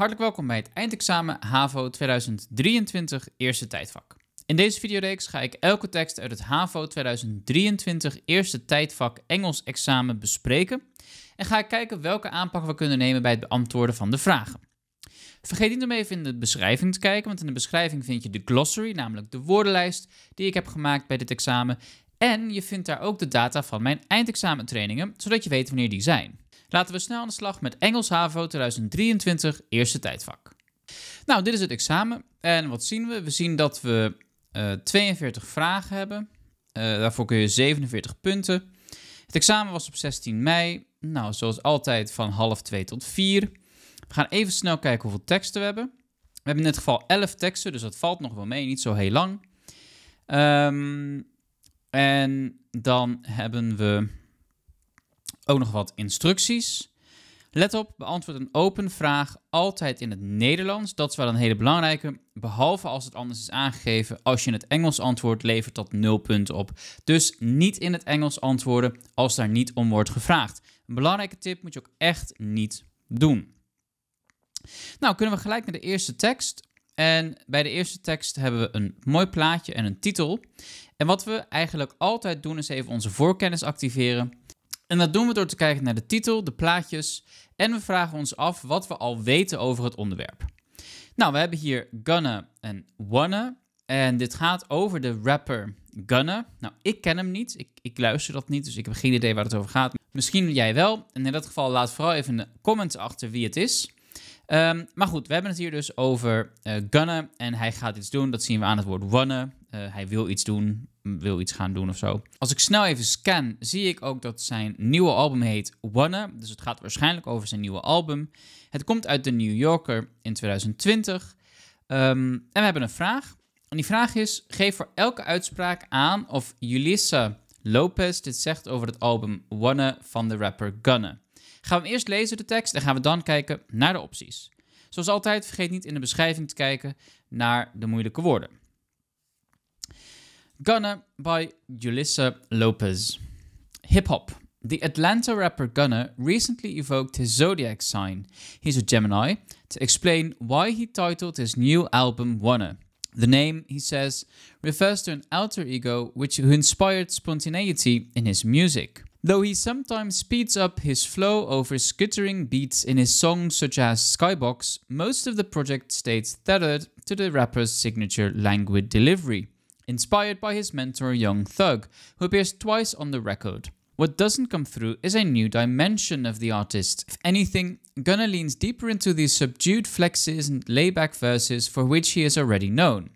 Hartelijk welkom bij het eindexamen HAVO 2023 eerste tijdvak. In deze videoreeks ga ik elke tekst uit het HAVO 2023 eerste tijdvak Engels examen bespreken en ga ik kijken welke aanpak we kunnen nemen bij het beantwoorden van de vragen. Vergeet niet om even in de beschrijving te kijken, want in de beschrijving vind je de glossary, namelijk de woordenlijst die ik heb gemaakt bij dit examen. En je vindt daar ook de data van mijn eindexamentrainingen, zodat je weet wanneer die zijn. Laten we snel aan de slag met Engels HAVO 2023 eerste tijdvak. Nou, dit is het examen. En wat zien we? We zien dat we 42 eh, vragen hebben. Eh, daarvoor kun je 47 punten. Het examen was op 16 mei. Nou, zoals altijd van half 2 tot 4. We gaan even snel kijken hoeveel teksten we hebben. We hebben in dit geval 11 teksten, dus dat valt nog wel mee, niet zo heel lang. Ehm, en dan hebben we ook nog wat instructies. Let op, beantwoord een open vraag altijd in het Nederlands. Dat is wel een hele belangrijke. Behalve als het anders is aangegeven. Als je in het Engels antwoordt, levert dat nulpunt punten op. Dus niet in het Engels antwoorden als daar niet om wordt gevraagd. Een belangrijke tip moet je ook echt niet doen. Nou, kunnen we gelijk naar de eerste tekst. En bij de eerste tekst hebben we een mooi plaatje en een titel. En wat we eigenlijk altijd doen is even onze voorkennis activeren. En dat doen we door te kijken naar de titel, de plaatjes en we vragen ons af wat we al weten over het onderwerp. Nou, we hebben hier Gunna en Wanna. En dit gaat over de rapper Gunna. Nou, ik ken hem niet. Ik, ik luister dat niet, dus ik heb geen idee waar het over gaat. Misschien jij wel. En in dat geval laat vooral even een comment achter wie het is. Ehm, maar goed, we hebben het hier dus over eh, Gunna. En hij gaat iets doen. Dat zien we aan het woord Wanna. Eh, hij wil iets doen, wil iets gaan doen of zo. Als ik snel even scan, zie ik ook dat zijn nieuwe album heet Wanna. Dus het gaat waarschijnlijk over zijn nieuwe album. Het komt uit de New Yorker in 2020. Ehm, en we hebben een vraag. En die vraag is: geef voor elke uitspraak aan of Julissa Lopez dit zegt over het album Wanna van de rapper Gunna. Gaan we eerst lezen, de tekst, en gaan we dan kijken naar de opties. Zoals altijd, vergeet niet in de beschrijving te kijken naar de moeilijke woorden. Gunner by Julissa Lopez. Hip hop. The Atlanta rapper Gunner recently evoked his zodiac sign, he's a Gemini, to explain why he titled his new album Wanna. The name, he says, refers to an alter ego which inspired spontaneity in his music. Though he sometimes speeds up his flow over skittering beats in his songs such as Skybox, most of the project stays tethered to the rapper's signature languid delivery inspired by his mentor Young Thug, who appears twice on the record. What doesn't come through is a new dimension of the artist. If anything, Gunna leans deeper into these subdued flexes and layback verses for which he is already known.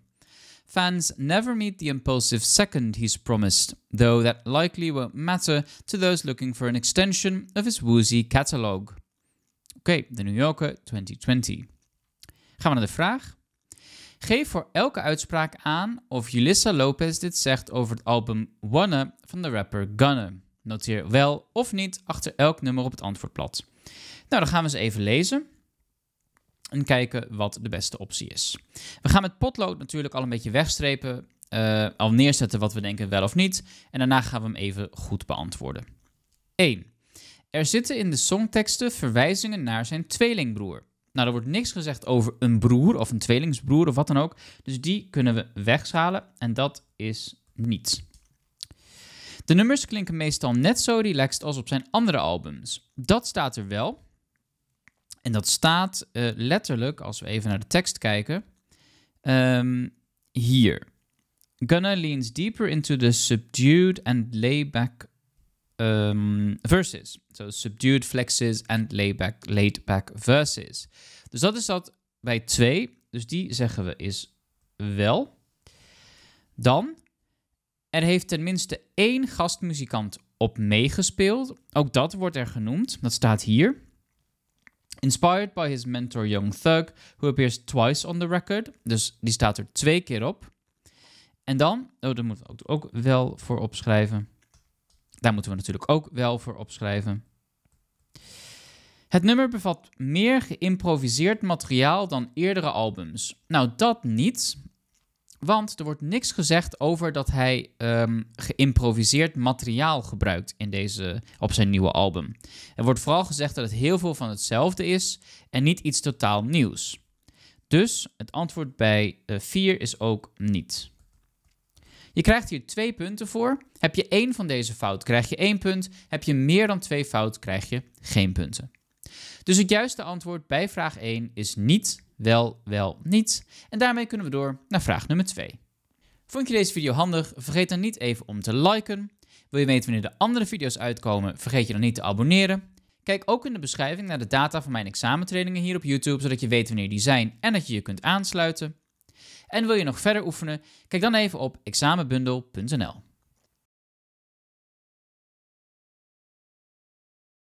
Fans never meet the impulsive second he's promised, though that likely won't matter to those looking for an extension of his woozy catalogue. okay, the New Yorker 2020. Gaan we naar de vraag. Geef voor elke uitspraak aan of Julissa Lopez dit zegt over het album Wanna van de rapper Gunna. Noteer wel of niet achter elk nummer op het antwoordblad. Nou, dan gaan we ze even lezen. En kijken wat de beste optie is. We gaan met potlood natuurlijk al een beetje wegstrepen. Eh, al neerzetten wat we denken wel of niet. En daarna gaan we hem even goed beantwoorden. 1. Er zitten in de songteksten verwijzingen naar zijn tweelingbroer. Nou, er wordt niks gezegd over een broer of een tweelingsbroer of wat dan ook. Dus die kunnen we wegschalen en dat is niets. De nummers klinken meestal net zo relaxed als op zijn andere albums. Dat staat er wel. En dat staat eh, letterlijk, als we even naar de tekst kijken, ehm, hier. Gunna leans deeper into the subdued and layback um, verses. So subdued flexes and laid back verses. Dus dat is dat bij 2. Dus die zeggen we is wel. Dan, er heeft tenminste één gastmuzikant op meegespeeld. Ook dat wordt er genoemd. Dat staat hier. Inspired by his mentor Young Thug, who appears twice on the record. Dus die staat er twee keer op. En dan, oh, daar moeten we ook, ook wel voor opschrijven. Daar moeten we natuurlijk ook wel voor opschrijven. Het nummer bevat meer geïmproviseerd materiaal dan eerdere albums. Nou, dat niet. Want er wordt niks gezegd over dat hij um, geïmproviseerd materiaal gebruikt in deze, op zijn nieuwe album. Er wordt vooral gezegd dat het heel veel van hetzelfde is en niet iets totaal nieuws. Dus het antwoord bij 4 eh, is ook niet. Je krijgt hier twee punten voor. Heb je één van deze fout, krijg je één punt. Heb je meer dan twee fout, krijg je geen punten. Dus het juiste antwoord bij vraag 1 is niet, wel, wel, niet. En daarmee kunnen we door naar vraag nummer 2. Vond je deze video handig? Vergeet dan niet even om te liken. Wil je weten wanneer de andere video's uitkomen? Vergeet je dan niet te abonneren. Kijk ook in de beschrijving naar de data van mijn examentrainingen hier op YouTube, zodat je weet wanneer die zijn en dat je je kunt aansluiten. En wil je nog verder oefenen? Kijk dan even op examenbundel.nl.